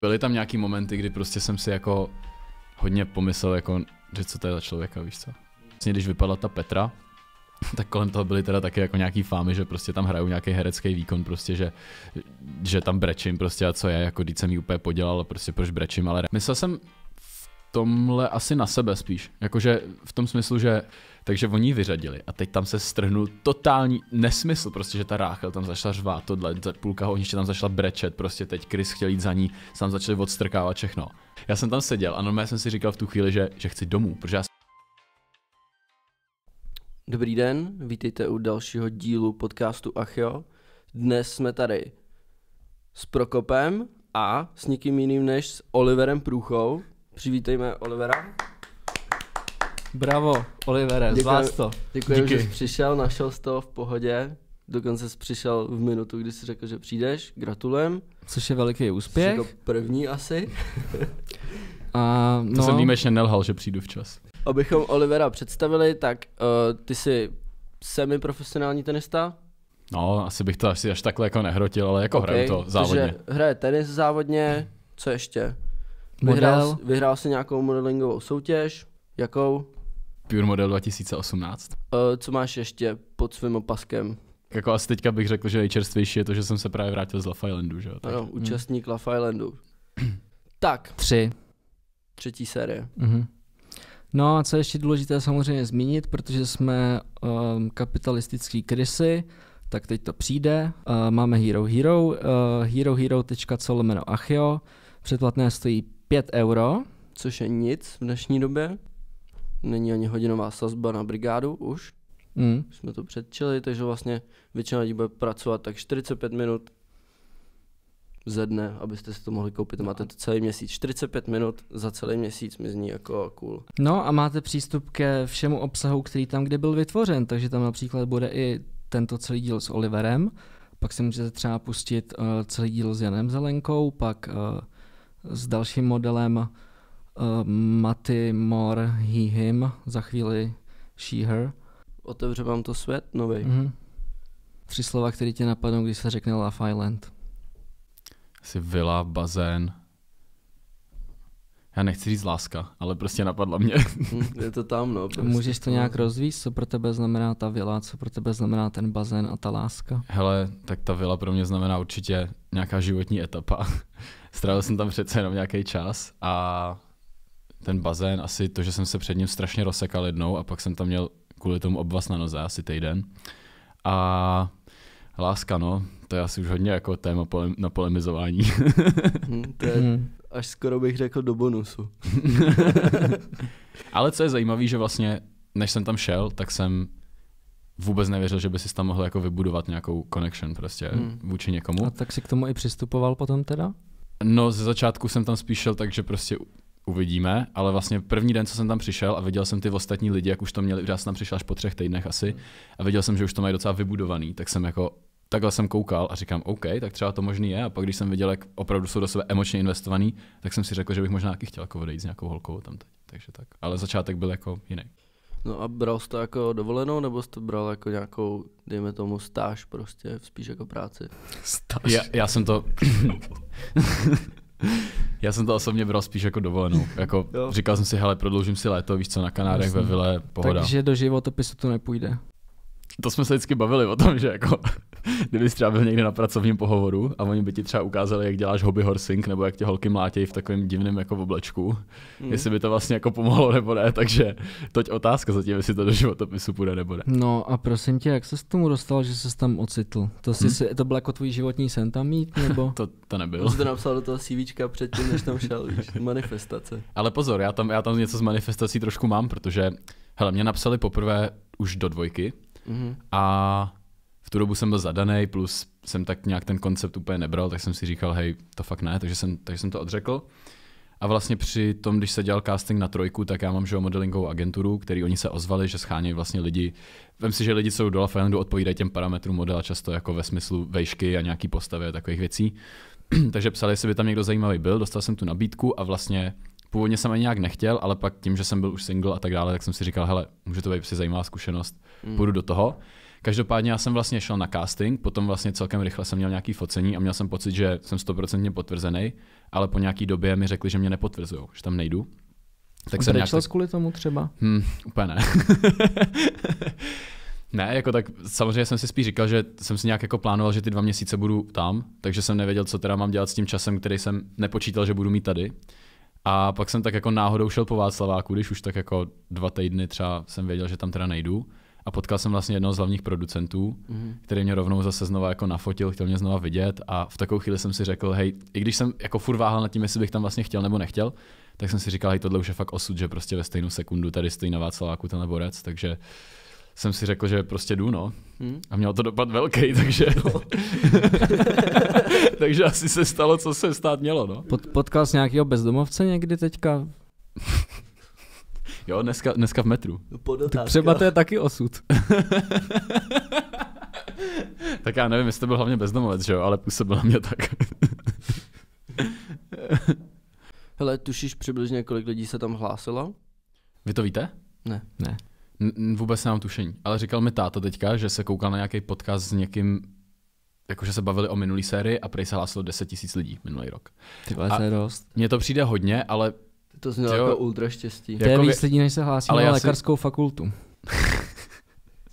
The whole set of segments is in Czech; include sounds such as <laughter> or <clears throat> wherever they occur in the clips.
byly tam nějaký momenty, kdy prostě jsem si jako hodně pomyslel, jako, že co to je za člověka, víš co. Vlastně, když vypadla ta Petra, <laughs> tak kolem toho byly teda taky jako nějaký fámy, že prostě tam hraju nějaký herecký výkon, prostě, že, že tam brečím prostě a co je, jako když jsem ji úplně podělal, prostě proč brečím, ale myslel jsem v tomhle asi na sebe spíš, jakože v tom smyslu, že takže oni ji vyřadili a teď tam se strhnul totální nesmysl, prostě, že ta Ráchel tam začala řvát, tohle, půlka ještě tam začala brečet, prostě teď Chris chtěl jít za ní, sám začali odstrkávat všechno. Já jsem tam seděl a normálně jsem si říkal v tu chvíli, že, že chci domů, protože já Dobrý den, vítejte u dalšího dílu podcastu Achio. Dnes jsme tady s Prokopem a s nikým jiným než s Oliverem Průchou. Přivítejme Olivera. Bravo, Olivere, děkuji, vás to. Děkuji, že jsi přišel, našel jsi to v pohodě. Dokonce jsi přišel v minutu, kdy jsi řekl, že přijdeš. Gratulujem. Což je veliký úspěch. Jsi jako první asi. A, no. To jsem výjimečně nelhal, že přijdu včas. Abychom Olivera představili, tak uh, ty jsi semiprofesionální tenista? No, asi bych to asi až takhle jako nehrotil, ale jako okay, hraju to závodně. Takže hraje tenis závodně, co ještě? Vyhrál, vyhrál si nějakou modelingovou soutěž, jakou? Pure Model 2018. Uh, eh, co máš ještě pod svým opaskem? Jako asi teďka bych řekl, že nejčerstvější je to, že jsem se právě vrátil z Love Islandu, že jo? ano, účastník hmm. Love Islandu. <clears throat> tak. Tři. Třetí série. Mm-hmm. No a co je ještě důležité samozřejmě zmínit, protože jsme um, kapitalistický krysy, tak teď to přijde. Uh, máme Hero Hero, uh, eh, herohero.co lomeno Achio. Předplatné stojí 5 euro. Což je nic v dnešní době není ani hodinová sazba na brigádu už. Mm. Jsme to předčili, takže vlastně většina lidí bude pracovat tak 45 minut ze dne, abyste si to mohli koupit. Máte no. to celý měsíc. 45 minut za celý měsíc mi zní jako cool. No a máte přístup ke všemu obsahu, který tam kdy byl vytvořen, takže tam například bude i tento celý díl s Oliverem, pak si můžete třeba pustit uh, celý díl s Janem Zelenkou, pak uh, s dalším modelem Eh, Maty Mor, He Him, za chvíli She Her. Otevře vám to svět nový. Mm-hmm. Tři slova, které tě napadnou, když se řekne Love Island. Asi vila, bazén. Já nechci říct láska, ale prostě napadla mě. Mhm, je to tam, no. Prostě. Můžeš to nějak rozvíct, co pro tebe znamená ta vila, co pro tebe znamená ten bazén a ta láska? Hele, tak ta vila pro mě znamená určitě nějaká životní etapa. <laughs> Strávil jsem tam přece jenom nějaký čas a ten bazén, asi to, že jsem se před ním strašně rozsekal jednou a pak jsem tam měl kvůli tomu obvaz na noze asi týden. A láska, no, to je asi už hodně jako téma pole- na polemizování. <laughs> Hmm, to je hmm. až skoro bych řekl do bonusu. <laughs> Ale co je zajímavé, že vlastně, než jsem tam šel, tak jsem vůbec nevěřil, že by si tam mohl jako vybudovat nějakou connection prostě hmm. vůči někomu. A tak si k tomu i přistupoval potom teda? No, ze začátku jsem tam spíšel, takže prostě uvidíme, ale vlastně první den, co jsem tam přišel a viděl jsem ty ostatní lidi, jak už to měli, já jsem tam přišel až po třech týdnech asi, a viděl jsem, že už to mají docela vybudovaný, tak jsem jako takhle jsem koukal a říkám, OK, tak třeba to možný je. A pak, když jsem viděl, jak opravdu jsou do sebe emočně investovaný, tak jsem si řekl, že bych možná taky chtěl jako odejít s nějakou holkou tam teď. Takže tak. Ale začátek byl jako jiný. No a bral jsi to jako dovolenou, nebo jsi to bral jako nějakou, dejme tomu, stáž prostě, spíš jako práci? Stáž? Já, já jsem to... <coughs> <coughs> <laughs> Já jsem to osobně bral spíš jako dovolenou. Jako říkal jsem si, hele, prodloužím si léto, víš co, na Kanárech ve vile, pohoda. Takže do životopisu to nepůjde to jsme se vždycky bavili o tom, že jako, <laughs> kdyby třeba byl někde na pracovním pohovoru a oni by ti třeba ukázali, jak děláš hobby horsing, nebo jak tě holky mlátějí v takovém divném jako oblečku, mm. jestli by to vlastně jako pomohlo nebo ne, takže toť otázka zatím, jestli to do životopisu půjde nebo ne. No a prosím tě, jak se s tomu dostal, že se tam ocitl? To, jsi hmm? to byl jako tvůj životní sen tam mít, <laughs> nebo? to, to nebyl. Jsi to napsal do toho CV předtím, než tam šel, víš, <laughs> manifestace. Ale pozor, já tam, já tam něco z manifestací trošku mám, protože, hele, mě napsali poprvé už do dvojky, Mm-hmm. A v tu dobu jsem byl zadaný, plus jsem tak nějak ten koncept úplně nebral, tak jsem si říkal, hej, to fakt ne, takže jsem, takže jsem to odřekl. A vlastně při tom, když se dělal casting na trojku, tak já mám že modelingovou agenturu, který oni se ozvali, že schánějí vlastně lidi. Vem si, že lidi, co do Lafaylandu, odpovídají těm parametrům modela často jako ve smyslu vejšky a nějaký postavy a takových věcí. <clears throat> Takže psali, jestli by tam někdo zajímavý byl, dostal jsem tu nabídku a vlastně původně jsem ani nějak nechtěl, ale pak tím, že jsem byl už single a tak dále, tak jsem si říkal, hele, může to být si zajímavá zkušenost, mm. půjdu do toho. Každopádně já jsem vlastně šel na casting, potom vlastně celkem rychle jsem měl nějaký focení a měl jsem pocit, že jsem stoprocentně potvrzený, ale po nějaký době mi řekli, že mě nepotvrzují, že tam nejdu. Tak jsem nějak... kvůli tomu třeba? Hmm, úplně ne. <laughs> ne, jako tak samozřejmě jsem si spíš říkal, že jsem si nějak jako plánoval, že ty dva měsíce budu tam, takže jsem nevěděl, co teda mám dělat s tím časem, který jsem nepočítal, že budu mít tady. A pak jsem tak jako náhodou šel po Václaváku, když už tak jako dva týdny třeba jsem věděl, že tam teda nejdu. A potkal jsem vlastně jednoho z hlavních producentů, mm-hmm. který mě rovnou zase znova jako nafotil, chtěl mě znova vidět a v takovou chvíli jsem si řekl, hej, i když jsem jako furt váhal nad tím, jestli bych tam vlastně chtěl nebo nechtěl, tak jsem si říkal, hej, tohle už je fakt osud, že prostě ve stejnou sekundu tady stojí na Václaváku ten borec, takže jsem si řekl, že prostě jdu, no. Hmm. A měl to dopad velký, takže... No. <laughs> <laughs> takže asi se stalo, co se stát mělo. No. Pod, potkal jsi nějakého bezdomovce někdy teďka? <laughs> jo, dneska, dneska v metru. No, tak třeba to je taky osud. <laughs> tak já nevím, jestli to byl hlavně bezdomovec, že jo, ale působil na mě tak. Hele, tušíš přibližně, kolik lidí se tam hlásilo? Vy to víte? Ne. Ne. N- vůbec nemám tušení. Ale říkal mi táta teďka, že se koukal na nějaký podcast s někým jakože se bavili o minulý sérii a prej se hlásilo 10 tisíc lidí minulý rok. Ty vole, dost. Mně to přijde hodně, ale... Ty to znělo jako ultra štěstí. To je jako víc lidí, než se hlásí ale na lékařskou si... fakultu. <laughs>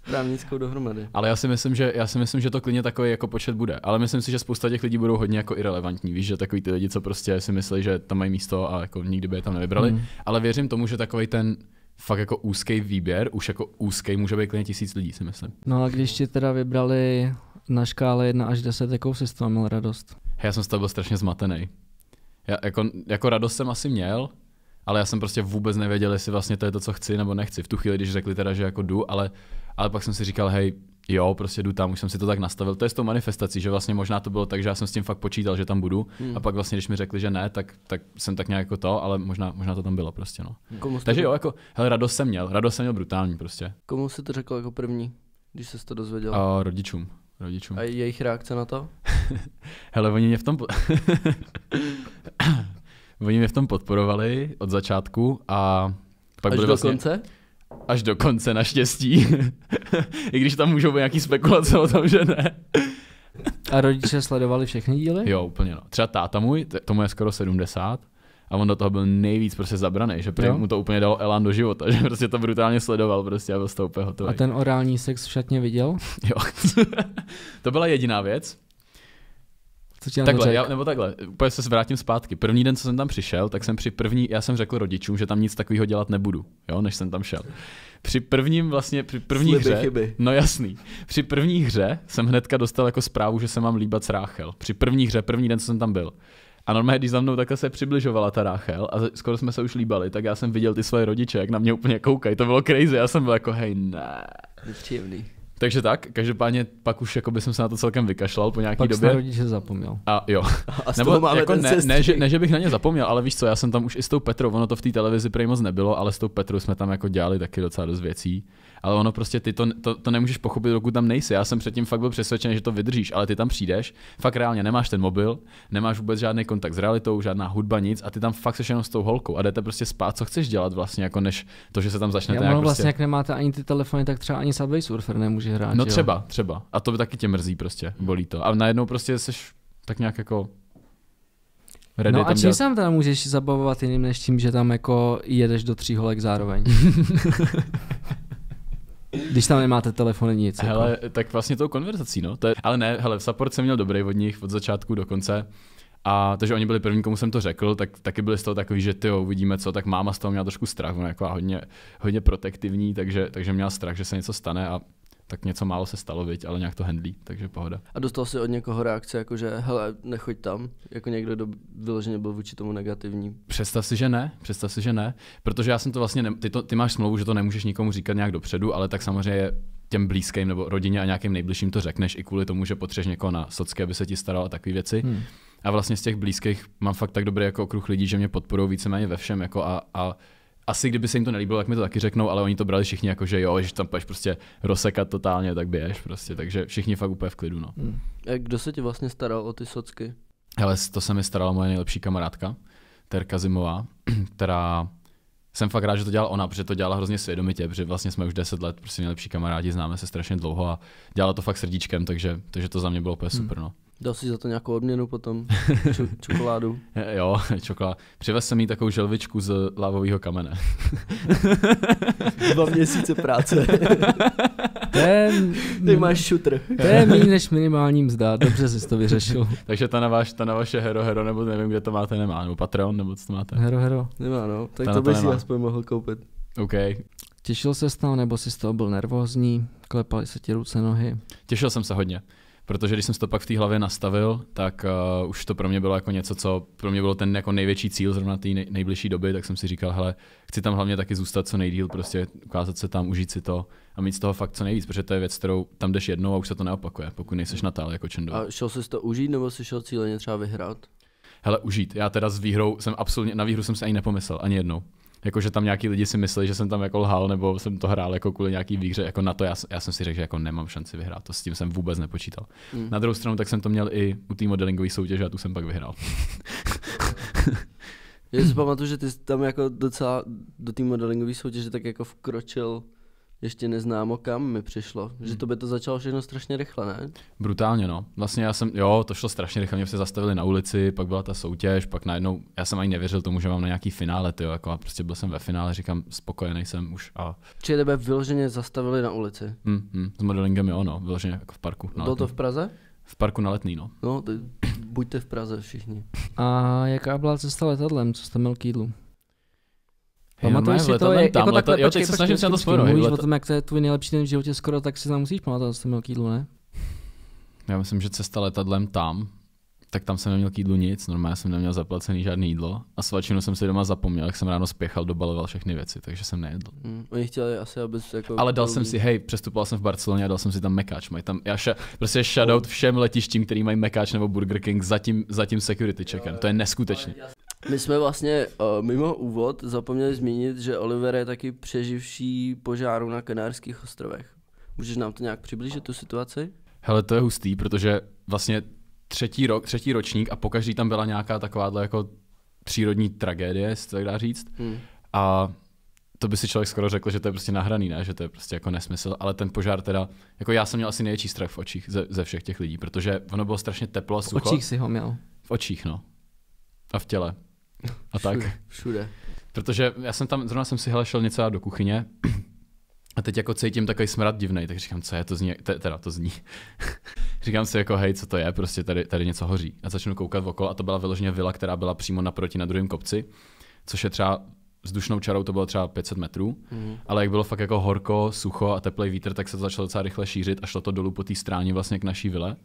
Právnickou dohromady. Ale já si myslím, že já si myslím, že to klidně takový jako počet bude. Ale myslím si, že spousta těch lidí budou hodně jako irrelevantní. Víš, že takový ty lidi, co prostě si myslí, že tam mají místo a jako nikdy by je tam nevybrali. Mm. Ale věřím tomu, že takový ten fakt jako úzký výběr, už jako úzký může být klidně tisíc lidí, si myslím. No a když ti teda vybrali na škále 1 až 10, jakou jsi z toho měl radost? já jsem z toho byl strašně zmatený. Já, jako, jako radost jsem asi měl, ale já jsem prostě vůbec nevěděl, jestli vlastně to je to, co chci nebo nechci. V tu chvíli, když řekli teda, že jako jdu, ale, ale pak jsem si říkal, hej, jo, prostě jdu tam, už jsem si to tak nastavil. To je s tou manifestací, že vlastně možná to bylo tak, že já jsem s tím fakt počítal, že tam budu. Hmm. A pak vlastně, když mi řekli, že ne, tak, tak jsem tak nějak jako to, ale možná, možná to tam bylo prostě. No. Hmm. Komu Takže to... jo, jako, hele, radost jsem měl, radost jsem měl brutální prostě. Komu jsi to řekl jako první, když se to dozvěděl? A, rodičům rodičům. A jejich reakce na to? <laughs> Hele, oni mě v tom... <laughs> oni mě v tom podporovali od začátku a pak až byli do vlastně... konce? Až do konce, naštěstí. <laughs> I když tam můžou být nějaký spekulace o tom, že ne. a rodiče sledovali všechny díly? Jo, úplně no. Třeba táta můj, tomu je skoro 70, a on do toho byl nejvíc prostě zabraný, že prý mu to úplně dalo elán do života, že prostě to brutálně sledoval prostě a byl z toho úplně hotový. A ten orální sex v viděl? Jo to byla jediná věc. Co ti takhle, já, nebo takhle, úplně se vrátím zpátky. První den, co jsem tam přišel, tak jsem při první, já jsem řekl rodičům, že tam nic takového dělat nebudu, jo, než jsem tam šel. Při prvním vlastně, při první Sliby hře, chyby. no jasný, při první hře jsem hnedka dostal jako zprávu, že se mám líbat s Ráchel. Při první hře, první den, co jsem tam byl. A normálně, když za mnou takhle se přibližovala ta Ráchel a skoro jsme se už líbali, tak já jsem viděl ty svoje rodiče, jak na mě úplně koukají. To bylo crazy, já jsem byl jako, hej, ne. Nepříjemný. Takže tak, každopádně pak už jakoby jsem se na to celkem vykašlal po nějaký pak době. Pak rodiče zapomněl. A jo. A Nebo máme jako ne, ne, že, ne, že, bych na ně zapomněl, ale víš co, já jsem tam už i s tou Petrou, ono to v té televizi prej moc nebylo, ale s tou Petrou jsme tam jako dělali taky docela dost věcí ale ono prostě ty to, to, to nemůžeš pochopit, dokud tam nejsi. Já jsem předtím fakt byl přesvědčen, že to vydržíš, ale ty tam přijdeš, fakt reálně nemáš ten mobil, nemáš vůbec žádný kontakt s realitou, žádná hudba, nic a ty tam fakt seš jenom s tou holkou a jdete prostě spát, co chceš dělat vlastně, jako než to, že se tam začnete. Já, nějak prostě... vlastně, jak nemáte ani ty telefony, tak třeba ani Subway Surfer nemůže hrát. No třeba, jo? třeba. A to by taky tě mrzí prostě, bolí to. A najednou prostě seš tak nějak jako Ready no a čím se tam můžeš zabavovat jiným než tím, že tam jako jedeš do tří holek zároveň? <laughs> Když tam nemáte telefony nic. Jako. Hele, jako. tak vlastně tou konverzací, no. To je, ale ne, hele, support jsem měl dobrý od nich od začátku do konce. A takže oni byli první, komu jsem to řekl, tak taky byli z toho takový, že ty uvidíme co, tak máma z toho měla trošku strach, ona jako hodně, hodně protektivní, takže, takže měla strach, že se něco stane a tak něco málo se stalo, viď, ale nějak to hendlí, takže pohoda. A dostal si od někoho reakce, jako že hele, nechoď tam, jako někdo do, vyloženě byl vůči tomu negativní? Představ si, že ne, představ si, že ne, protože já jsem to vlastně, ne, ty, to, ty máš smlouvu, že to nemůžeš nikomu říkat nějak dopředu, ale tak samozřejmě těm blízkým nebo rodině a nějakým nejbližším to řekneš i kvůli tomu, že potřebuješ někoho na socké, aby se ti staral a takové věci. Hmm. A vlastně z těch blízkých mám fakt tak dobrý jako okruh lidí, že mě podporují víceméně ve všem jako a, a asi kdyby se jim to nelíbilo, tak mi to taky řeknou, ale oni to brali všichni jako, že jo, že tam půjdeš prostě rozsekat totálně, tak běž prostě, takže všichni fakt úplně v klidu, no. Hmm. A kdo se ti vlastně staral o ty socky? Hele, to se mi starala moje nejlepší kamarádka, Terka Zimová, <clears throat> která jsem fakt rád, že to dělala ona, protože to dělala hrozně svědomitě, protože vlastně jsme už 10 let prostě nejlepší kamarádi, známe se strašně dlouho a dělala to fakt srdíčkem, takže, takže to za mě bylo úplně hmm. super. No. Dal si za to nějakou odměnu potom? <laughs> Č- čokoládu? jo, čokoládu. Přivez jsem jí takovou želvičku z lávového kamene. Dva měsíce práce. Ten... Ty máš šutr. To je méně než minimální mzda, dobře jsi to vyřešil. <laughs> Takže ta na, váš, ta na vaše hero hero, nebo nevím, kde to máte, nemá, nebo Patreon, nebo co to máte. Hero hero. Nemá, no, tak ta to bys si aspoň mohl koupit. OK. Těšil se z toho nebo jsi z toho byl nervózní? Klepali se ti ruce, nohy? Těšil jsem se hodně protože když jsem si to pak v té hlavě nastavil, tak uh, už to pro mě bylo jako něco, co pro mě bylo ten jako největší cíl zrovna té nejbližší doby, tak jsem si říkal, hele, chci tam hlavně taky zůstat co nejdíl, prostě ukázat se tam, užít si to a mít z toho fakt co nejvíc, protože to je věc, kterou tam jdeš jednou a už se to neopakuje, pokud nejseš natál jako čendo. A šel jsi to užít nebo jsi šel cíleně třeba vyhrát? Hele, užít. Já teda s výhrou jsem absolutně, na výhru jsem se ani nepomyslel, ani jednou jako že tam nějaký lidi si mysleli, že jsem tam jako lhal, nebo jsem to hrál jako kvůli nějaký výhře, jako na to já, já jsem si řekl, že jako nemám šanci vyhrát, to s tím jsem vůbec nepočítal. Mm. Na druhou stranu tak jsem to měl i u té modelingové soutěže a tu jsem pak vyhrál. <laughs> já si pamatuju, že ty tam jako docela do té modelingové soutěže tak jako vkročil ještě neznámo kam mi přišlo. Hmm. Že to by to začalo všechno strašně rychle, ne? Brutálně, no. Vlastně já jsem, jo, to šlo strašně rychle, mě se zastavili na ulici, pak byla ta soutěž, pak najednou, já jsem ani nevěřil tomu, že mám na nějaký finále, ty jako a prostě byl jsem ve finále, říkám, spokojený jsem už. A... Či tebe vyloženě zastavili na ulici? Hmm, hmm, s modelingem jo, no, vyloženě jako v parku. Bylo to v Praze? V parku na letný, no. No, buďte v Praze všichni. A jaká byla cesta letadlem, co jste měl k jídlu? Pamatuješ si to, je, jako tam, jako takhle, jo, teď se snažím se na to spojit. Mluvíš o tom, jak to je tvůj nejlepší den v životě skoro, tak si tam musíš pamatovat z toho kýdlu, ne? Já myslím, že cesta letadlem tam, tak tam jsem neměl k jídlu nic, normálně jsem neměl zaplacený žádný jídlo a svačinu jsem si doma zapomněl, jak jsem ráno spěchal, dobaloval všechny věci, takže jsem nejedl. Mm, oni chtěli asi, aby jako... Ale dal jsem si, hej, přestupoval jsem v Barceloně a dal jsem si tam mekáč, mají tam, já ša, prostě shoutout všem letištím, který mají mekáč nebo Burger King za tím, za tím security checkem, to je neskutečné. Já... My jsme vlastně uh, mimo úvod zapomněli zmínit, že Oliver je taky přeživší požáru na Kanárských ostrovech. Můžeš nám to nějak přiblížit, tu situaci? Hele, to je hustý, protože vlastně třetí, rok, třetí ročník a pokaždý tam byla nějaká takováhle jako přírodní tragédie, to tak dá říct. Hmm. A to by si člověk skoro řekl, že to je prostě nahraný, ne? že to je prostě jako nesmysl, ale ten požár teda, jako já jsem měl asi největší strach v očích ze, ze všech těch lidí, protože ono bylo strašně teplo a sucho. V očích si ho měl. V očích, no. A v těle a tak. Všude, všude. Protože já jsem tam, zrovna jsem si hele šel něco do kuchyně a teď jako cítím takový smrad divný, tak říkám, co je, to zní, te, teda to zní. <laughs> říkám si jako, hej, co to je, prostě tady, tady něco hoří. A začnu koukat okolo a to byla vyloženě vila, která byla přímo naproti na druhém kopci, což je třeba s dušnou čarou to bylo třeba 500 metrů, mm. ale jak bylo fakt jako horko, sucho a teplý vítr, tak se to začalo docela rychle šířit a šlo to dolů po té stráně vlastně k naší vile.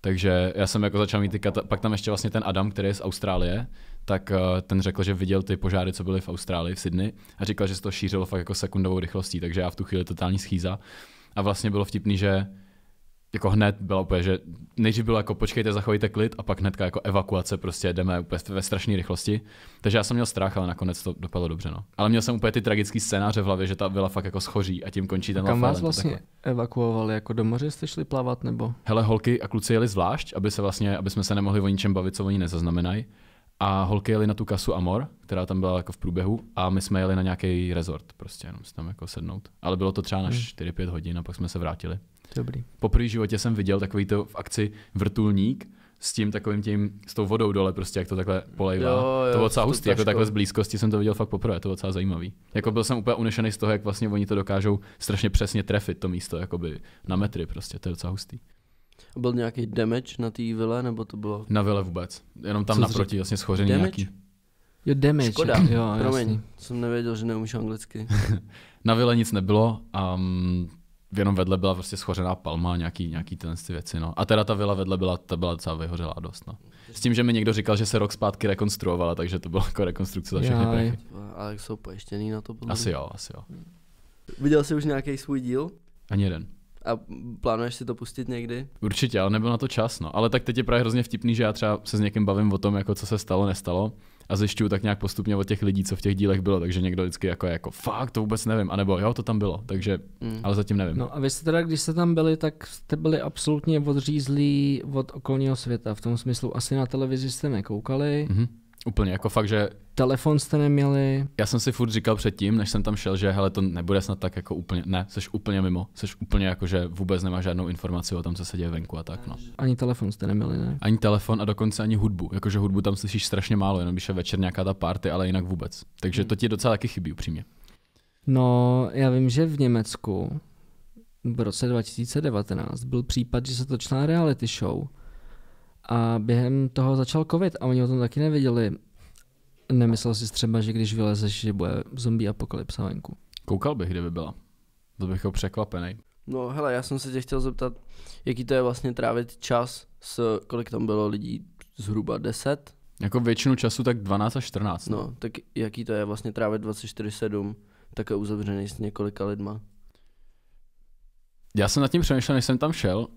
Takže já jsem jako začal mít ty kata- pak tam ještě vlastně ten Adam, který je z Austrálie, tak eh, ten řekl, že viděl ty požáry, co byly v Austrálii, v Sydney a říkal, že se to šířilo fakt jako sekundovou rychlostí, takže já v tu chvíli totální schýza. A vlastně bylo vtipný, že jako hned bylo, úplně, že nejdřív bylo jako počkejte, zachovejte klid a pak hnedka jako evakuace, prostě jdeme úplně ve strašné rychlosti. Takže já jsem měl strach, ale nakonec to dopadlo dobře. No. Ale měl jsem úplně ty tragické scénáře v hlavě, že ta byla fakt jako schoří a tím končí ten Kam vás vlastně takhle. Jako- evakuovali? Jako do moře jste šli plavat nebo? Hele, holky a kluci jeli zvlášť, aby, se vlastně, aby jsme se nemohli o ničem bavit, co oni nezaznamenají. A holky jeli na tu kasu Amor, která tam byla jako v průběhu, a my jsme jeli na nějaký resort, prostě jenom si tam jako sednout. Ale bylo to třeba na hmm. 4-5 hodin a pak jsme se vrátili. Dobrý. Po první životě jsem viděl takový to v akci vrtulník s tím takovým tím, s tou vodou dole prostě, jak to takhle polejvá. Jo, jo, to bylo docela hustý, jako takhle z blízkosti jsem to viděl fakt poprvé, to bylo docela zajímavý. Jako byl jsem úplně unešený z toho, jak vlastně oni to dokážou strašně přesně trefit to místo, jakoby na metry prostě, to je docela hustý. Byl nějaký damage na té vile, nebo to bylo? Na vile vůbec. Jenom tam Co naproti, vlastně schořený damage? nějaký. Jo, damage. Škoda, jo, promiň, jasný. jsem nevěděl, že neumíš anglicky. <laughs> na vile nic nebylo, um, jenom vedle byla prostě schořená palma a nějaký, nějaký tyhle ty věci. No. A teda ta vila vedle byla, ta byla docela vyhořelá dost. No. S tím, že mi někdo říkal, že se rok zpátky rekonstruovala, takže to bylo jako rekonstrukce za všechny prachy. Ale jsou pojištěný na to? Podle. Asi jo, asi jo. Viděl jsi už nějaký svůj díl? Ani jeden. A plánuješ si to pustit někdy? Určitě, ale nebyl na to čas, no. Ale tak teď je právě hrozně vtipný, že já třeba se s někým bavím o tom, jako co se stalo, nestalo a zjišťuju tak nějak postupně od těch lidí, co v těch dílech bylo, takže někdo vždycky jako jako fakt, to vůbec nevím, anebo jo, to tam bylo, takže, mm. ale zatím nevím. No, no a vy jste teda, když jste tam byli, tak jste byli absolutně odřízlí od okolního světa, v tom smyslu asi na televizi jste nekoukali, mm-hmm Úplně, jako fakt, že... Telefon jste neměli? Já jsem si furt říkal předtím, než jsem tam šel, že hele, to nebude snad tak jako úplně, ne, jsi úplně mimo, jsi úplně jako, že vůbec nemá žádnou informaci o tom, co se děje venku a tak, no. Ani telefon jste neměli, ne? Ani telefon a dokonce ani hudbu, jakože hudbu tam slyšíš strašně málo, jenom když je večer nějaká ta party, ale jinak vůbec. Takže hmm. to ti docela taky chybí, upřímně. No, já vím, že v Německu v roce 2019 byl případ, že se točila reality show, a během toho začal covid a oni o tom taky nevěděli. Nemyslel si třeba, že když vylezeš, že bude zombie apokalypsa venku. Koukal bych, kdyby byla. To bych byl překvapený. No hele, já jsem se tě chtěl zeptat, jaký to je vlastně trávit čas s, kolik tam bylo lidí, zhruba 10? Jako většinu času tak 12 až 14. No, tak jaký to je vlastně trávit 24-7, také uzavřený s několika lidma? Já jsem nad tím přemýšlel, než jsem tam šel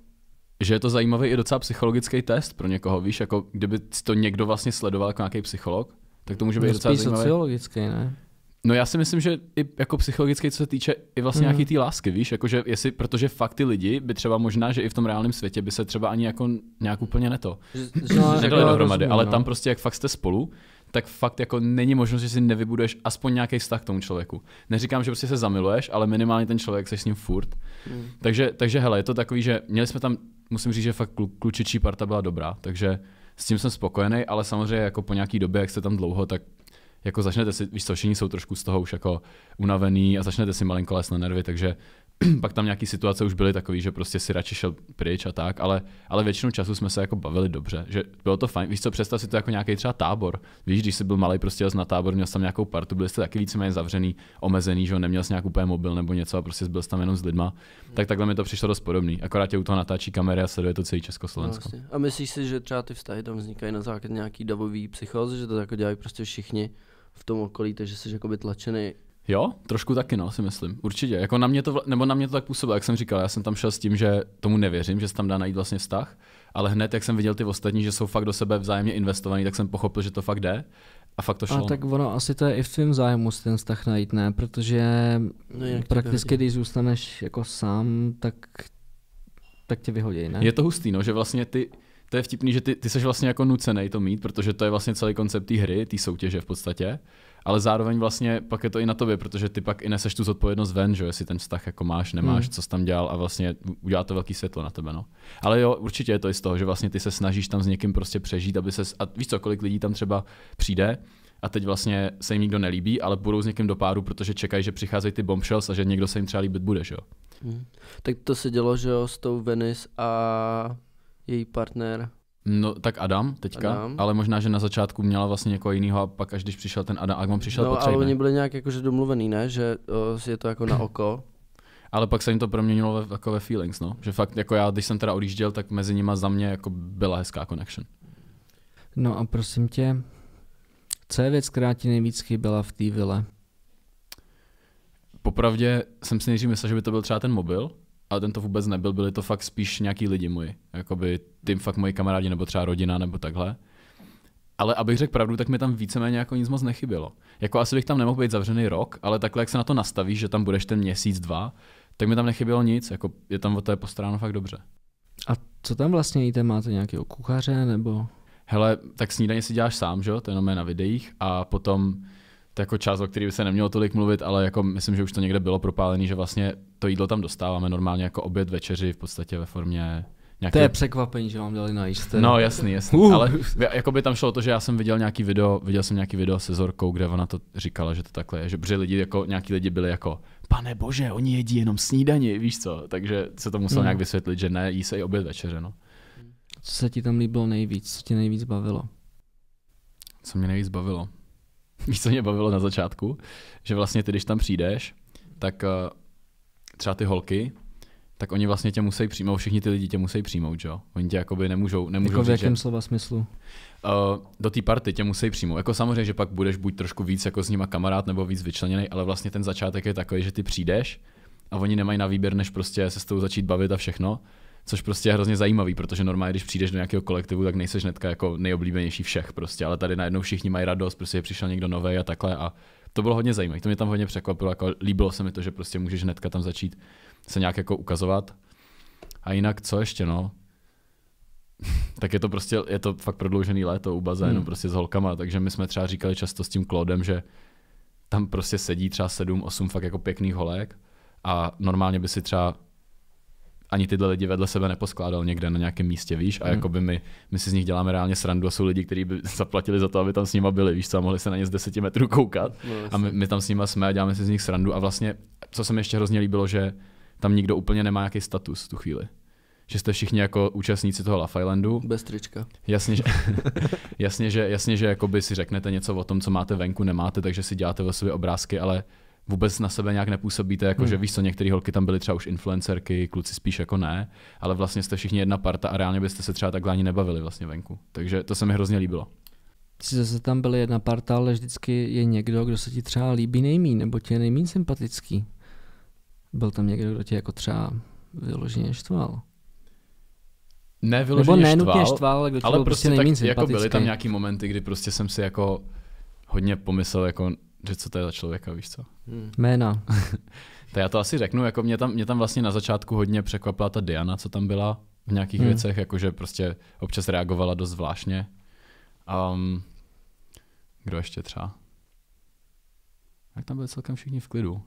že je to zajímavý i docela psychologický test pro někoho, víš, jako kdyby to někdo vlastně sledoval jako nějaký psycholog, tak to může být no, docela zajímavý. sociologický, ne? No já si myslím, že i jako psychologicky, co se týče i vlastně mm. nějaký té lásky, víš, jakože jestli, protože fakt ty lidi by třeba možná, že i v tom reálném světě by se třeba ani jako nějak úplně neto. Že, že, že, že no, jako dohromady, rozumím, ale no. tam prostě jak fakt jste spolu, tak fakt jako není možnost, že si nevybuduješ aspoň nějaký vztah k tomu člověku. Neříkám, že prostě se zamiluješ, ale minimálně ten člověk se s ním furt. Mm. Takže, takže hele, je to takový, že měli jsme tam, musím říct, že fakt klu, klučičí parta byla dobrá, takže s tím jsem spokojený, ale samozřejmě jako po nějaký době, jak jste tam dlouho, tak jako začnete si, víš co, jsou trošku z toho už jako unavený a začnete si malinko les na nervy, takže <clears throat> pak tam nějaký situace už byly takový, že prostě si radši šel pryč a tak, ale, ale většinu času jsme se jako bavili dobře, že bylo to fajn. Víš co, představ si to jako nějaký třeba tábor. Víš, když jsi byl malý, prostě jel na tábor, měl jsi tam nějakou partu, byli jste taky víceméně zavřený, omezený, že jo, neměl jsi nějak úplně mobil nebo něco a prostě byl jsi tam jenom s lidma. Tak takhle mi to přišlo dost podobný. Akorát tě u toho natáčí kamery a sleduje to celý Československo. No, a myslíš si, že třeba ty vztahy tam vznikají na základě nějaký davový psychózy, že to jako dělají prostě všichni v tom okolí, takže jsi tlačený Jo, trošku taky, no, si myslím. Určitě. Jako na mě to, nebo na mě to tak působilo, jak jsem říkal. Já jsem tam šel s tím, že tomu nevěřím, že se tam dá najít vlastně vztah, ale hned, jak jsem viděl ty ostatní, že jsou fakt do sebe vzájemně investovaní, tak jsem pochopil, že to fakt jde. A fakt to šlo. A tak ono, asi to je i v tvém zájmu si ten vztah najít, ne? Protože no, prakticky, když zůstaneš jako sám, tak, tak tě vyhodí, ne? Je to hustý, no, že vlastně ty, to je vtipný, že ty, ty seš vlastně jako nucený to mít, protože to je vlastně celý koncept té hry, té soutěže v podstatě ale zároveň vlastně pak je to i na tobě, protože ty pak i neseš tu zodpovědnost ven, že jestli ten vztah jako máš, nemáš, hmm. co jsi tam dělal a vlastně udělá to velký světlo na tebe. No. Ale jo, určitě je to i z toho, že vlastně ty se snažíš tam s někým prostě přežít, aby se, a víš co, kolik lidí tam třeba přijde, a teď vlastně se jim nikdo nelíbí, ale budou s někým do páru, protože čekají, že přicházejí ty bombshells a že někdo se jim třeba líbit bude, že jo? Hmm. Tak to se dělo, že jo, s tou Venice a její partner No tak Adam teďka, Adam. ale možná, že na začátku měla vlastně někoho jiného a pak až když přišel ten Adam, Agman přišel No potřebné. ale oni byli nějak jakože domluvený, ne? Že o, je to jako na oko. <clears throat> ale pak se jim to proměnilo ve, jako ve feelings, no. Že fakt jako já, když jsem teda odjížděl, tak mezi nima za mě jako byla hezká connection. No a prosím tě, co je věc, která ti nejvíc chyběla v té vile? Popravdě jsem si nejdřív myslel, že by to byl třeba ten mobil, ale ten to vůbec nebyl, byli to fakt spíš nějaký lidi moji, jakoby tím fakt moji kamarádi nebo třeba rodina nebo takhle. Ale abych řekl pravdu, tak mi tam víceméně jako nic moc nechybělo. Jako asi bych tam nemohl být zavřený rok, ale takhle, jak se na to nastavíš, že tam budeš ten měsíc, dva, tak mi tam nechybělo nic, jako je tam o té postaráno fakt dobře. A co tam vlastně jíte? Máte nějakého kuchaře nebo? Hele, tak snídaně si děláš sám, že jo? To jenom je na videích a potom to jako část, o který by se nemělo tolik mluvit, ale jako myslím, že už to někde bylo propálený, že vlastně to jídlo tam dostáváme normálně jako oběd, večeři v podstatě ve formě Nějaký... To je překvapení, že vám dali na jisté. No jasný, jasný, uh. ale jako by tam šlo to, že já jsem viděl nějaký video, viděl jsem nějaký video se Zorkou, kde ona to říkala, že to takhle je, že protože lidi jako, nějaký lidi byli jako, pane bože, oni jedí jenom snídaně, víš co, takže se to muselo mm. nějak vysvětlit, že ne, jí se i oběd večeře, no. Co se ti tam líbilo nejvíc, co tě nejvíc bavilo? Co mě nejvíc bavilo? <laughs> víš, co mě bavilo na začátku, že vlastně ty, když tam přijdeš, tak eh, třeba ty holky, tak oni vlastně tě musí přijmout, všichni ty lidi tě musí přijmout, jo? Oni tě jakoby nemůžou, nemůžou jako v jakém slova smyslu? Uh, do té party tě musí přijmout. Jako samozřejmě, že pak budeš buď trošku víc jako s nima kamarád nebo víc vyčleněný, ale vlastně ten začátek je takový, že ty přijdeš a oni nemají na výběr, než prostě se s tou začít bavit a všechno což prostě je hrozně zajímavý, protože normálně, když přijdeš do nějakého kolektivu, tak nejseš netka jako nejoblíbenější všech prostě, ale tady najednou všichni mají radost, prostě přišel někdo nový a takhle a to bylo hodně zajímavé, to mě tam hodně překvapilo, jako líbilo se mi to, že prostě můžeš netka tam začít se nějak jako ukazovat. A jinak co ještě, no? <laughs> tak je to prostě, je to fakt prodloužený léto u bazénu, hmm. prostě s holkama, takže my jsme třeba říkali často s tím Klodem, že tam prostě sedí třeba 7-8 fakt jako pěkných holek a normálně by si třeba ani tyhle lidi vedle sebe neposkládal někde na nějakém místě, víš, a jako jakoby my, my si z nich děláme reálně srandu a jsou lidi, kteří by <laughs> zaplatili za to, aby tam s nima byli, víš co, a mohli se na ně z deseti metrů koukat no, a my, my, tam s nima jsme a děláme si z nich srandu a vlastně, co se mi ještě hrozně líbilo, že tam nikdo úplně nemá nějaký status v tu chvíli že jste všichni jako účastníci toho Love Islandu. Bez trička. Jasně, že, <laughs> jasně, že, jasně, že jakoby si řeknete něco o tom, co máte venku, nemáte, takže si děláte ve sobě obrázky, ale vůbec na sebe nějak nepůsobíte, jako hmm. že víš co, některé holky tam byly třeba už influencerky, kluci spíš jako ne, ale vlastně jste všichni jedna parta a reálně byste se třeba takhle ani nebavili vlastně venku. Takže to se mi hrozně líbilo. Sice zase tam byly jedna parta, ale vždycky je někdo, kdo se ti třeba líbí nejmín, nebo tě je nejmín sympatický. Byl tam někdo, kdo tě jako třeba vyloženě štval. Ne vyloženě nebo štval, štval, ale, kdo ale byl prostě, prostě nejmín tak, jako byly tam nějaký momenty, kdy prostě jsem si jako hodně pomyslel, jako že co to je za člověka, víš co? Hmm. Jména. <laughs> tak já to asi řeknu, jako mě tam, mě tam vlastně na začátku hodně překvapila ta Diana, co tam byla v nějakých hmm. věcech, jakože prostě občas reagovala dost zvláštně. Um, kdo ještě třeba? Jak tam byli celkem všichni v klidu.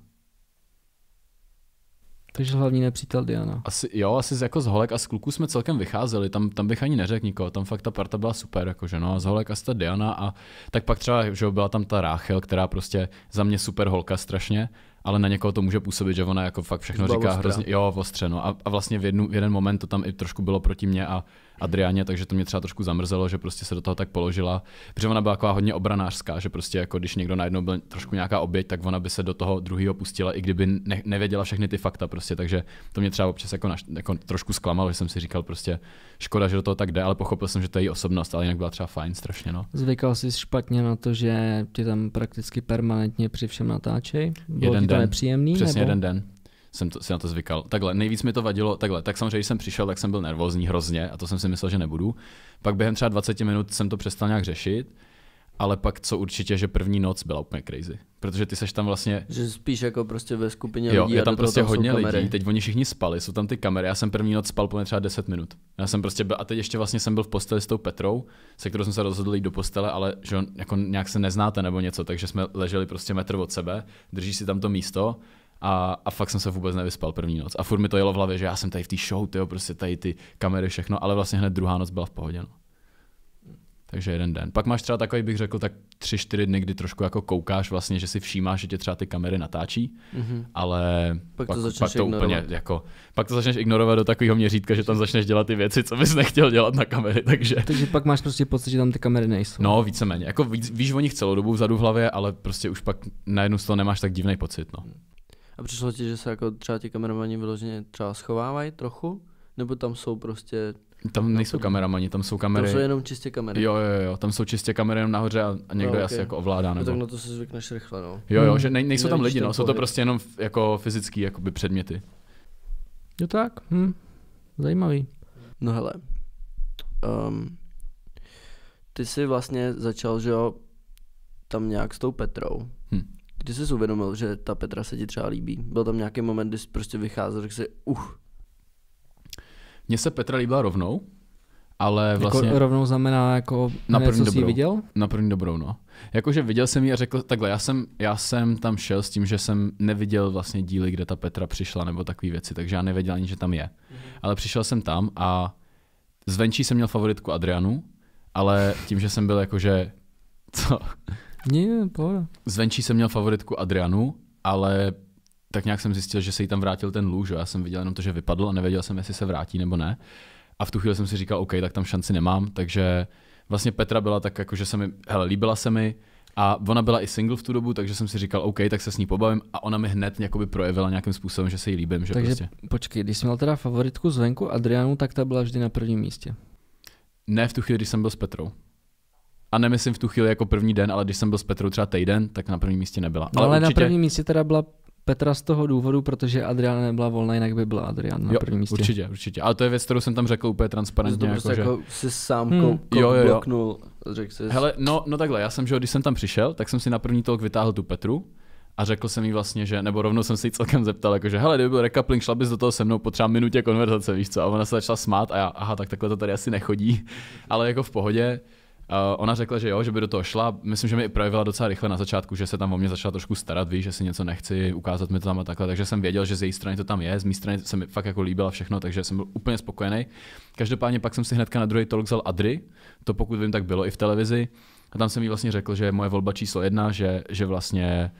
Takže hlavní nepřítel Diana. Asi, jo, asi jako z holek a z kluků jsme celkem vycházeli, tam, tam bych ani neřekl nikoho, tam fakt ta parta byla super, jakože no, z holek a z ta Diana a tak pak třeba, že byla tam ta Ráchel, která prostě za mě super holka strašně, ale na někoho to může působit, že ona jako fakt všechno říká ostře. hrozně, jo, ostře, no a, a vlastně v, jednu, v jeden moment to tam i trošku bylo proti mě a Adriáně, takže to mě třeba trošku zamrzelo, že prostě se do toho tak položila. Protože ona byla taková hodně obranářská, že prostě jako když někdo najednou byl trošku nějaká oběť, tak ona by se do toho druhého pustila, i kdyby ne- nevěděla všechny ty fakta prostě. Takže to mě třeba občas jako, naš- jako trošku zklamalo, že jsem si říkal prostě škoda, že do toho tak jde, ale pochopil jsem, že to je její osobnost, ale jinak byla třeba fajn strašně. No. Zvykal jsi špatně na to, že ti tam prakticky permanentně při všem natáčej? Bylo jeden to den. nepříjemný? Přesně nebo? jeden den jsem to, si na to zvykal. Takhle, nejvíc mi to vadilo, takhle, tak samozřejmě, když jsem přišel, tak jsem byl nervózní hrozně a to jsem si myslel, že nebudu. Pak během třeba 20 minut jsem to přestal nějak řešit, ale pak co určitě, že první noc byla úplně crazy. Protože ty seš tam vlastně... Že spíš jako prostě ve skupině jo, lidí. Jo, je tam prostě tam hodně lidí, kamery. teď oni všichni spali, jsou tam ty kamery, já jsem první noc spal po třeba 10 minut. Já jsem prostě byl, a teď ještě vlastně jsem byl v posteli s tou Petrou, se kterou jsem se rozhodl jít do postele, ale že on, jako nějak se neznáte nebo něco, takže jsme leželi prostě metr od sebe, drží si tam to místo a, a fakt jsem se vůbec nevyspal první noc. A furt mi to jelo v hlavě, že já jsem tady v té show, tyjo, prostě tady ty kamery, všechno, ale vlastně hned druhá noc byla v pohodě. No. Takže jeden den. Pak máš třeba takový, bych řekl, tak tři, čtyři dny, kdy trošku jako koukáš vlastně, že si všímáš, že tě třeba ty kamery natáčí, mm-hmm. ale pak, pak to, začneš pak to ignorovat. úplně jako, pak to začneš ignorovat do takového měřítka, že tam začneš dělat ty věci, co bys nechtěl dělat na kamery, takže. Takže pak máš prostě pocit, že tam ty kamery nejsou. No, víceméně. Jako víš o nich celou dobu vzadu v hlavě, ale prostě už pak najednou z toho nemáš tak divný pocit, no. A přišlo ti, že se jako třeba ti kameramani vyloženě třeba schovávají trochu? Nebo tam jsou prostě tam nejsou kameramani, tam jsou kamery. Tam jsou jenom čistě kamery. Jo, jo, jo, tam jsou čistě kamery jenom nahoře a no, někdo no, okay. asi jako ovládá. No, nebo... No, tak na to se zvykneš rychle, no. Jo, jo, že ne, hmm. nejsou tam lidi, no, jsou to prostě jenom jako fyzický jakoby předměty. Jo tak, hm, zajímavý. No hele, um, ty jsi vlastně začal, že jo, tam nějak s tou Petrou. Hm. Kdy jsi uvědomil, že ta Petra se ti třeba líbí? Byl tam nějaký moment, kdy jsi prostě vycházel, řekl si, uh. Mně se Petra líbila rovnou, ale jako vlastně... Jako rovnou znamená jako na první dobrou. viděl? Na první dobrou, no. Jakože viděl jsem ji a řekl takhle, já jsem, já jsem tam šel s tím, že jsem neviděl vlastně díly, kde ta Petra přišla nebo takové věci, takže já nevěděl ani, že tam je. Mm-hmm. Ale přišel jsem tam a zvenčí jsem měl favoritku Adrianu, ale tím, že jsem byl jakože, <laughs> co, ne, pohoda. Zvenčí jsem měl favoritku Adrianu, ale tak nějak jsem zjistil, že se jí tam vrátil ten lůž. Já jsem viděl jenom to, že vypadl a nevěděl jsem, jestli se vrátí nebo ne. A v tu chvíli jsem si říkal, OK, tak tam šanci nemám, takže vlastně Petra byla tak jako, že se mi, hele, líbila se mi, a ona byla i single v tu dobu, takže jsem si říkal, OK, tak se s ní pobavím a ona mi hned jakoby projevila nějakým způsobem, že se jí líbím. Že takže prostě. počkej, když jsi měl teda favoritku zvenku Adrianu, tak ta byla vždy na prvním místě. Ne v tu chvíli, když jsem byl s Petrou a nemyslím v tu chvíli jako první den, ale když jsem byl s Petrou třeba týden, tak na prvním místě nebyla. No, ale, ale určitě... na prvním místě teda byla Petra z toho důvodu, protože Adriana nebyla volná, jinak by byla Adriana na jo, prvním místě. Určitě, určitě. Ale to je věc, kterou jsem tam řekl úplně transparentně. Jako, prostě že... jako si sám hmm. jo, jo, jo. bloknul. Řekl jsi... Hele, no, no takhle, já jsem, že když jsem tam přišel, tak jsem si na první tolk vytáhl tu Petru a řekl jsem jí vlastně, že, nebo rovnou jsem se jí celkem zeptal, jako, že hele, kdyby byl recoupling, šla bys do toho se mnou po třeba minutě konverzace, víš co? A ona se začala smát a já, aha, tak takhle to tady asi nechodí, <laughs> ale jako v pohodě. Eh, ona řekla, že jo, že by do toho šla. Myslím, že mi i projevila docela rychle na začátku, že se tam o mě začala trošku starat, víš, že si něco nechci, ukázat mi to tam a takhle. Takže jsem věděl, že z její strany to tam je, z mé strany se mi fakt jako líbila všechno, takže jsem byl úplně spokojený. Každopádně pak jsem si hnedka na druhý talk vzal Adry, to pokud vím, tak bylo i v televizi. A tam jsem jí vlastně řekl, že moje volba číslo jedna, že, že vlastně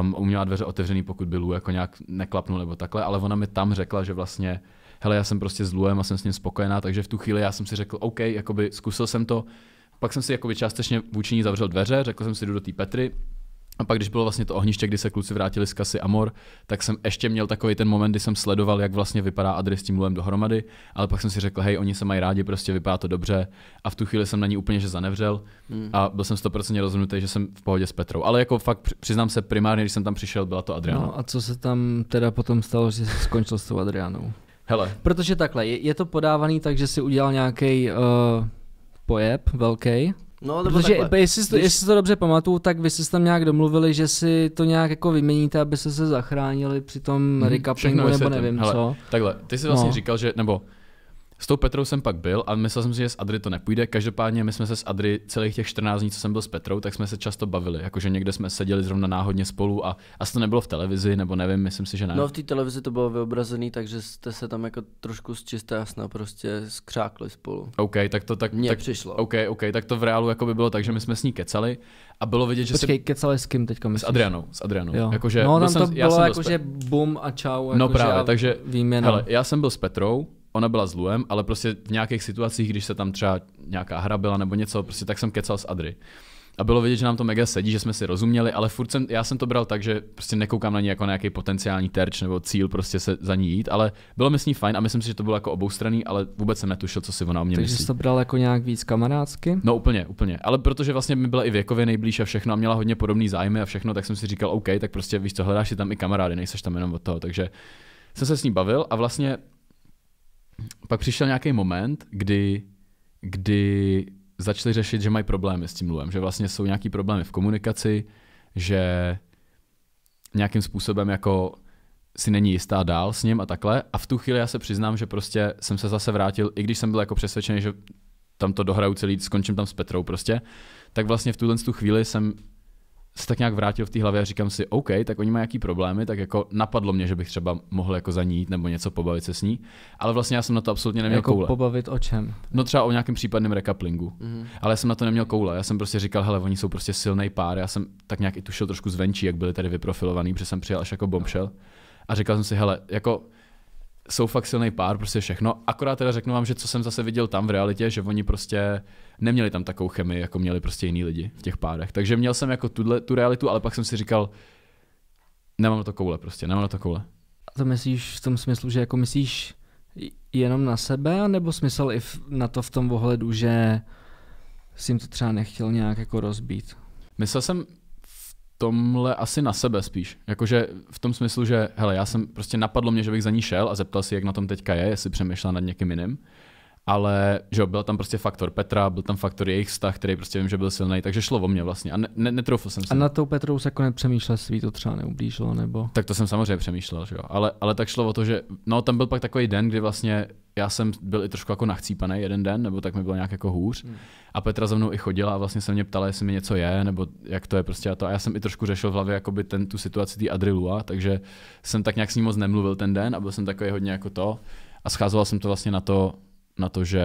um, uměla dveře otevřený, pokud bylo, jako nějak neklapnul nebo takhle, ale ona mi tam řekla, že vlastně hele, já jsem prostě s Luem a jsem s ním spokojená, takže v tu chvíli já jsem si řekl, OK, jakoby zkusil jsem to, pak jsem si jako částečně vůči ní zavřel dveře, řekl jsem si, jdu do té Petry, a pak, když bylo vlastně to ohniště, kdy se kluci vrátili z kasy Amor, tak jsem ještě měl takový ten moment, kdy jsem sledoval, jak vlastně vypadá adres s tím Luem dohromady, ale pak jsem si řekl, hej, oni se mají rádi, prostě vypadá to dobře. A v tu chvíli jsem na ní úplně že zanevřel hmm. a byl jsem 100% rozhodnutý, že jsem v pohodě s Petrou. Ale jako fakt přiznám se, primárně, když jsem tam přišel, byla to Adriana. No a co se tam teda potom stalo, že se skončil s tou Adrianou? Hele. Protože takhle, je, je to podávaný tak, že si udělal nějaký. Uh eh, pojeb velký. No, nebo Protože takhle. jestli, to, jestli to dobře pamatuju, tak vy jste tam nějak domluvili, že si to nějak jako vyměníte, aby se se zachránili při tom hmm, recapingu, nebo nevím Hele, co. Takhle, ty jsi vlastně no. říkal, že, nebo s tou Petrou jsem pak byl a myslel jsem si, že s Adry to nepůjde. Každopádně my jsme se s Adry celých těch 14 dní, co jsem byl s Petrou, tak jsme se často bavili. Jakože někde jsme seděli zrovna náhodně spolu a asi to nebylo v televizi, nebo nevím, myslím si, že ne. No v té televizi to bylo vyobrazený, takže jste se tam jako trošku z čisté jasna prostě skřákli spolu. OK, tak to tak. Mně tak, přišlo. OK, OK, tak to v reálu jako by bylo tak, že my jsme s ní kecali a bylo vidět, že Počkej, si... kecali s kým teďka myslíš? S Adrianou, s Adrianou. Jo. Jakože, no tam jsem, to bylo jakože bum a čau. Jako no právě, takže víme. Hele, já jsem byl s Petrou, ona byla Luem, ale prostě v nějakých situacích, když se tam třeba nějaká hra byla nebo něco, prostě tak jsem kecal s Adry. A bylo vidět, že nám to mega sedí, že jsme si rozuměli, ale furt jsem, já jsem to bral tak, že prostě nekoukám na ní jako na nějaký potenciální terč nebo cíl prostě se za ní jít, ale bylo mi s ní fajn a myslím si, že to bylo jako oboustranný, ale vůbec jsem netušil, co si ona o mě Takže myslí. Takže jsi to bral jako nějak víc kamarádsky? No úplně, úplně. Ale protože vlastně mi byla i věkově nejblíž a všechno a měla hodně podobný zájmy a všechno, tak jsem si říkal, OK, tak prostě víš co, hledáš si tam i kamarády, nejseš tam jenom od toho. Takže jsem se s ní bavil a vlastně pak přišel nějaký moment, kdy, kdy začali řešit, že mají problémy s tím mluvem, že vlastně jsou nějaký problémy v komunikaci, že nějakým způsobem jako si není jistá dál s ním a takhle. A v tu chvíli já se přiznám, že prostě jsem se zase vrátil, i když jsem byl jako přesvědčený, že tam to dohraju celý, skončím tam s Petrou prostě, tak vlastně v tuhle chvíli jsem se tak nějak vrátil v té hlavě a říkám si, OK, tak oni mají nějaký problémy, tak jako napadlo mě, že bych třeba mohl jako za ní jít nebo něco pobavit se s ní, ale vlastně já jsem na to absolutně neměl jako koule. pobavit o čem? No třeba o nějakém případném rekaplingu, mm. ale já jsem na to neměl koule, já jsem prostě říkal, hele, oni jsou prostě silný pár, já jsem tak nějak i tušil trošku zvenčí, jak byli tady vyprofilovaný, protože jsem přijel až jako bombšel a říkal jsem si, hele, jako jsou fakt silný pár, prostě všechno. Akorát teda řeknu vám, že co jsem zase viděl tam v realitě, že oni prostě neměli tam takovou chemii, jako měli prostě jiní lidi v těch párech. Takže měl jsem jako tuto, tu realitu, ale pak jsem si říkal, nemám na to koule prostě, nemám na to koule. A to myslíš v tom smyslu, že jako myslíš jenom na sebe, nebo smysl i na to v tom ohledu, že jsem to třeba nechtěl nějak jako rozbít? Myslel jsem tomhle asi na sebe spíš. Jakože v tom smyslu, že hele, já jsem prostě napadlo mě, že bych za ní šel a zeptal si, jak na tom teďka je, jestli přemýšlela nad někým jiným ale že jo, byl tam prostě faktor Petra, byl tam faktor jejich vztah, který prostě vím, že byl silný, takže šlo o mě vlastně a ne, ne, netroufl jsem se. A na tou Petrou se jako nepřemýšlel, svý to třeba neublížilo nebo? Tak to jsem samozřejmě přemýšlel, že jo, ale, ale tak šlo o to, že no tam byl pak takový den, kdy vlastně já jsem byl i trošku jako nachcípaný jeden den, nebo tak mi bylo nějak jako hůř. Hmm. A Petra za mnou i chodila a vlastně se mě ptala, jestli mi něco je, nebo jak to je prostě a to. A já jsem i trošku řešil v hlavě jakoby ten, tu situaci té Adrilua, takže jsem tak nějak s ním moc nemluvil ten den a byl jsem takový hodně jako to. A scházoval jsem to vlastně na to, na to, že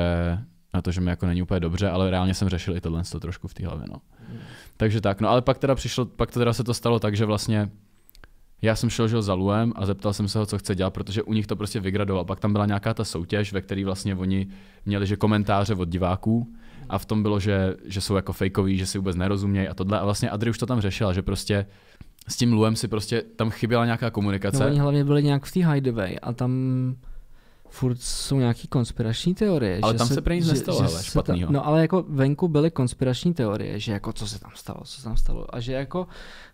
na to, že mi jako není úplně dobře, ale reálně jsem řešil i tohle to trošku v té hlavě. No. Mm. Takže tak, no ale pak teda přišlo, pak to teda se to stalo tak, že vlastně já jsem šel žil za Luem a zeptal jsem se ho, co chce dělat, protože u nich to prostě vygradoval. Pak tam byla nějaká ta soutěž, ve které vlastně oni měli že komentáře od diváků a v tom bylo, že, že jsou jako fejkoví, že si vůbec nerozumějí a tohle. A vlastně Adri už to tam řešila, že prostě s tím Luem si prostě tam chyběla nějaká komunikace. No, oni hlavně byli nějak v té hideaway a tam furt jsou nějaký konspirační teorie. Ale že tam se, se pro nic nestalo, že, že Ta, no ale jako venku byly konspirační teorie, že jako co se tam stalo, co se tam stalo. A že jako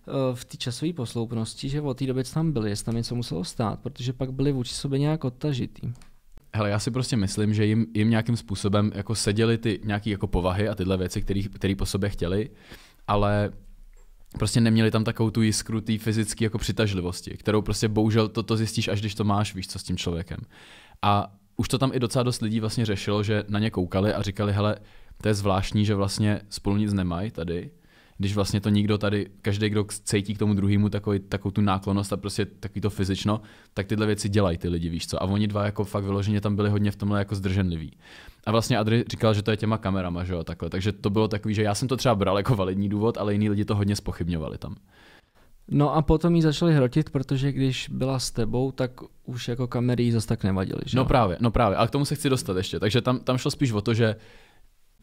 eh, v té časové posloupnosti, že od té doby, co tam byly, jestli tam něco muselo stát, protože pak byly vůči sobě nějak odtažitý. Hele, já si prostě myslím, že jim, jim nějakým způsobem jako seděly ty nějaké jako povahy a tyhle věci, které po sobě chtěli, ale prostě neměli tam takovou tu jiskru té fyzické jako přitažlivosti, kterou prostě bohužel to, to zjistíš, až když to máš, víš, co s tím člověkem. A už to tam i docela dost lidí vlastně řešilo, že na ně koukali a říkali, hele, to je zvláštní, že vlastně spolu nic nemají tady, když vlastně to nikdo tady, každý, kdo cítí k tomu druhému takový, takovou tu náklonost a prostě takový to fyzično, tak tyhle věci dělají ty lidi, víš co. A oni dva jako fakt vyloženě tam byli hodně v tomhle jako zdrženliví. A vlastně Adry říkal, že to je těma kamerama, že jo, takhle. Takže to bylo takový, že já jsem to třeba bral jako validní důvod, ale jiní lidi to hodně spochybňovali tam. No a potom jí začali hrotit, protože když byla s tebou, tak už jako kamery zase tak nevadily. Že? No právě, no právě, ale k tomu se chci dostat ještě. Takže tam, tam šlo spíš o to, že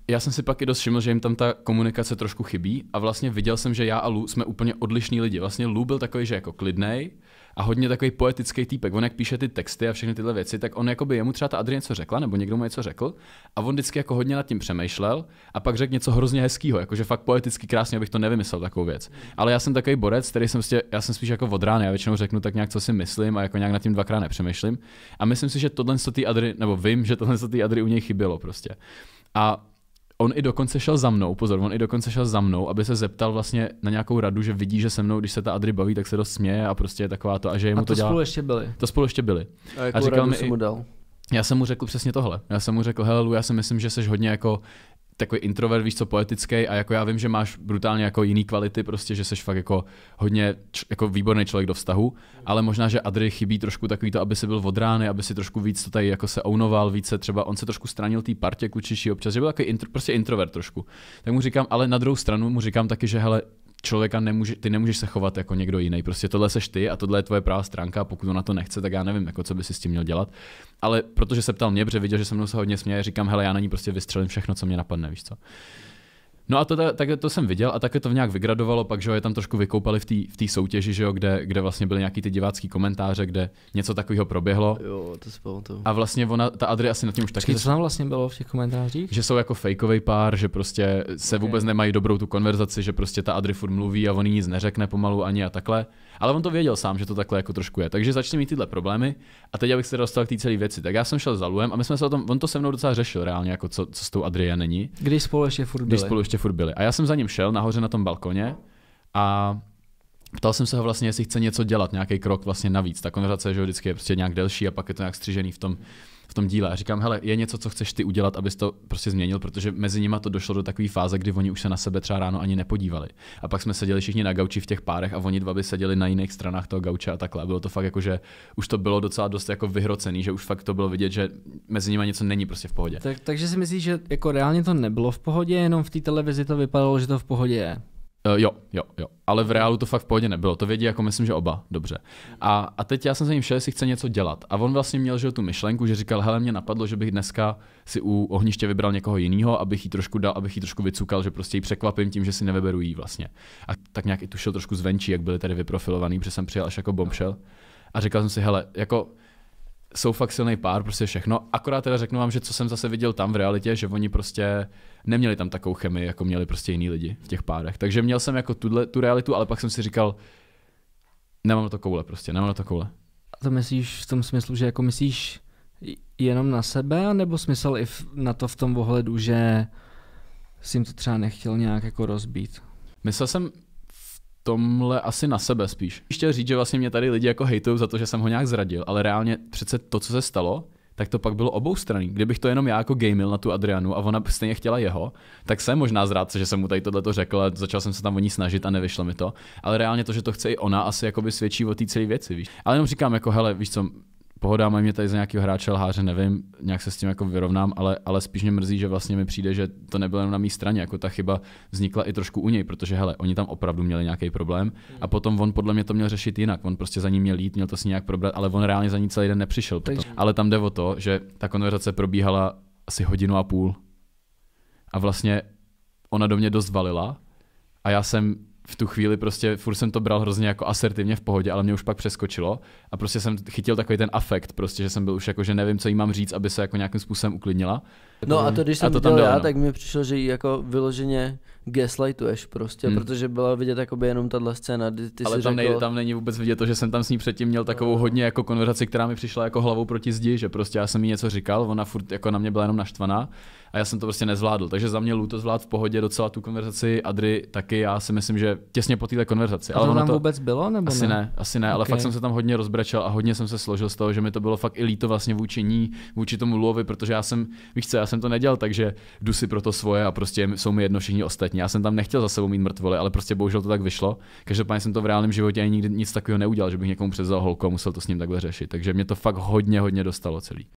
já jsem si pak i dost všiml, že jim tam ta komunikace trošku chybí a vlastně viděl jsem, že já a Lu jsme úplně odlišní lidi. Vlastně Lu byl takový, že jako klidnej, a hodně takový poetický týpek. On jak píše ty texty a všechny tyhle věci, tak on jako by jemu třeba ta Adrie něco řekla, nebo někdo mu něco řekl a on vždycky jako hodně nad tím přemýšlel a pak řekl něco hrozně hezkého, jakože fakt poeticky krásně, abych to nevymyslel takovou věc. Ale já jsem takový borec, který jsem, stě, prostě, já jsem spíš jako od rány, já většinou řeknu tak nějak, co si myslím a jako nějak nad tím dvakrát nepřemýšlím. A myslím si, že tohle co ty Adri nebo vím, že tohle co ty Adri u něj chybělo prostě. A on i dokonce šel za mnou, pozor, on i dokonce šel za mnou, aby se zeptal vlastně na nějakou radu, že vidí, že se mnou, když se ta Adry baví, tak se dost směje a prostě je taková to a že jemu a to, to dělá. spolu ještě byli. To spolu ještě byli. A, jakou a říkal radu mi, mu dal? Já jsem mu řekl přesně tohle. Já jsem mu řekl, hele, já si myslím, že jsi hodně jako takový introvert, víš co, poetický a jako já vím, že máš brutálně jako jiný kvality, prostě, že seš fakt jako hodně č- jako výborný člověk do vztahu, ale možná, že Adry chybí trošku takový to, aby si byl vodrány, aby si trošku víc to tady jako se ounoval, více třeba on se trošku stranil té partě kučiší občas, že byl takový intro, prostě introvert trošku. Tak mu říkám, ale na druhou stranu mu říkám taky, že hele, člověka nemůže, ty nemůžeš se chovat jako někdo jiný. Prostě tohle seš ty a tohle je tvoje pravá stránka a pokud ona to nechce, tak já nevím, jako co by si s tím měl dělat. Ale protože se ptal mě, protože viděl, že se mnou se hodně směje, říkám, hele, já na ní prostě vystřelím všechno, co mě napadne, víš co. No a to, tak to jsem viděl a také to nějak vygradovalo, pak, že ho je tam trošku vykoupali v té v tý soutěži, že jo, kde, kde vlastně byly nějaký ty divácký komentáře, kde něco takového proběhlo. Jo, to si pamatuju. A vlastně ona, ta Adri asi nad tím už taky... co tam vlastně bylo v těch komentářích? Že jsou jako fakeový pár, že prostě se okay. vůbec nemají dobrou tu konverzaci, že prostě ta Adri furt mluví a on nic neřekne pomalu ani a takhle. Ale on to věděl sám, že to takhle jako trošku je. Takže začne mít tyhle problémy. A teď, abych se dostal k té celé věci, tak já jsem šel za Luem a my jsme se o tom, on to se mnou docela řešil reálně, jako co, co s tou Adrie není. Když spolu ještě furt byli. Když spolu ještě furt byli. A já jsem za ním šel nahoře na tom balkoně a ptal jsem se ho vlastně, jestli chce něco dělat, nějaký krok vlastně navíc. Ta konverzace že vždycky je prostě nějak delší a pak je to nějak střižený v tom, v tom díle. A říkám, hele, je něco, co chceš ty udělat, abys to prostě změnil, protože mezi nimi to došlo do takové fáze, kdy oni už se na sebe třeba ráno ani nepodívali. A pak jsme seděli všichni na gauči v těch párech a oni dva by seděli na jiných stranách toho gauče a takhle. Bylo to fakt jako, že už to bylo docela dost jako vyhrocený, že už fakt to bylo vidět, že mezi nimi něco není prostě v pohodě. Tak, takže si myslíš, že jako reálně to nebylo v pohodě, jenom v té televizi to vypadalo, že to v pohodě je. Uh, jo, jo, jo. Ale v reálu to fakt v pohodě nebylo. To vědí jako myslím, že oba. Dobře. A, a teď já jsem za ním šel, jestli chce něco dělat. A on vlastně měl že, tu myšlenku, že říkal, hele, mě napadlo, že bych dneska si u ohniště vybral někoho jiného, abych jí trošku dal, abych jí trošku vycukal, že prostě ji překvapím tím, že si nevyberu jí vlastně. A tak nějak i tušil trošku zvenčí, jak byli tady vyprofilovaný, protože jsem přijel až jako bombšel. A říkal jsem si, hele, jako jsou fakt silný pár, prostě všechno. Akorát teda řeknu vám, že co jsem zase viděl tam v realitě, že oni prostě neměli tam takovou chemii, jako měli prostě jiní lidi v těch párech. Takže měl jsem jako tuto, tu realitu, ale pak jsem si říkal, nemám na to koule prostě, nemám na to koule. A to myslíš v tom smyslu, že jako myslíš jenom na sebe, nebo smysl i na to v tom ohledu, že jsem to třeba nechtěl nějak jako rozbít? Myslel jsem tomhle asi na sebe spíš. Chtěl říct, že vlastně mě tady lidi jako hejtují za to, že jsem ho nějak zradil, ale reálně přece to, co se stalo, tak to pak bylo obou strany. Kdybych to jenom já jako gamil na tu Adrianu a ona stejně chtěla jeho, tak jsem možná zrádce, že jsem mu tady tohle řekl a začal jsem se tam o ní snažit a nevyšlo mi to. Ale reálně to, že to chce i ona, asi jako by svědčí o té celé věci, víš. Ale jenom říkám, jako hele, víš co, pohoda, mají mě tady za nějakého hráče lháře, nevím, nějak se s tím jako vyrovnám, ale, ale spíš mě mrzí, že vlastně mi přijde, že to nebylo jenom na mý straně, jako ta chyba vznikla i trošku u něj, protože hele, oni tam opravdu měli nějaký problém a potom on podle mě to měl řešit jinak, on prostě za ním měl jít, měl to s ní nějak probrat, ale on reálně za ní celý den nepřišel. Potom. Ale tam jde o to, že ta konverzace probíhala asi hodinu a půl a vlastně ona do mě dost valila a já jsem v tu chvíli prostě furt jsem to bral hrozně jako asertivně v pohodě, ale mě už pak přeskočilo a prostě jsem chytil takový ten afekt, prostě, že jsem byl už jako, že nevím, co jí mám říct, aby se jako nějakým způsobem uklidnila No jako a to, když jsem a to tam dal já, no. tak mi přišlo, že ji jako vyloženě gaslightuješ prostě, hmm. protože byla vidět jakoby jenom tahle scéna, kdy ty Ale tam, řekl... nej, tam není vůbec vidět to, že jsem tam s ní předtím měl takovou no. hodně jako konverzaci, která mi přišla jako hlavou proti zdi, že prostě já jsem jí něco říkal, ona furt jako na mě byla jenom naštvaná a já jsem to prostě nezvládl. Takže za mě Luto zvládl v pohodě docela tu konverzaci, Adri taky, já si myslím, že těsně po této konverzaci. A to ale tam to... vůbec bylo? Nebo asi ne, ne asi ne, okay. ale fakt jsem se tam hodně rozbračel a hodně jsem se složil z toho, že mi to bylo fakt i líto vlastně vůči ní, vůči tomu Luovi, protože já jsem, víš co, já jsem to nedělal, takže jdu si pro to svoje a prostě jsou mi jedno všichni ostatní. Já jsem tam nechtěl za sebou mít mrtvoly, ale prostě bohužel to tak vyšlo. Každopádně jsem to v reálném životě ani nikdy nic takového neudělal, že bych někomu přezal holku a musel to s ním takhle řešit. Takže mě to fakt hodně, hodně dostalo celý.